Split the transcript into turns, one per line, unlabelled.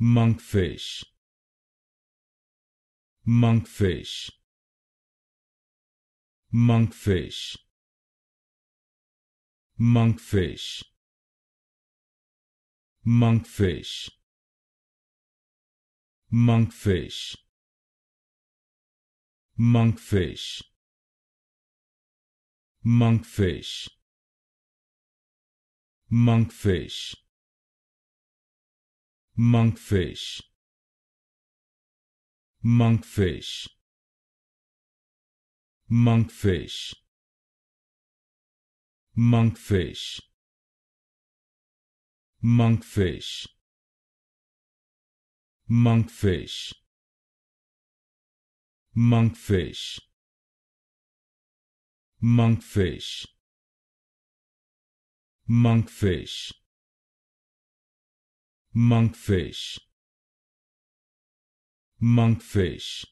monkfish monkfish monkfish monkfish monkfish monkfish monkfish monkfish monkfish monkfish monkfish monkfish monkfish monkfish monkfish monkfish monkfish monkfish monkfish monkfish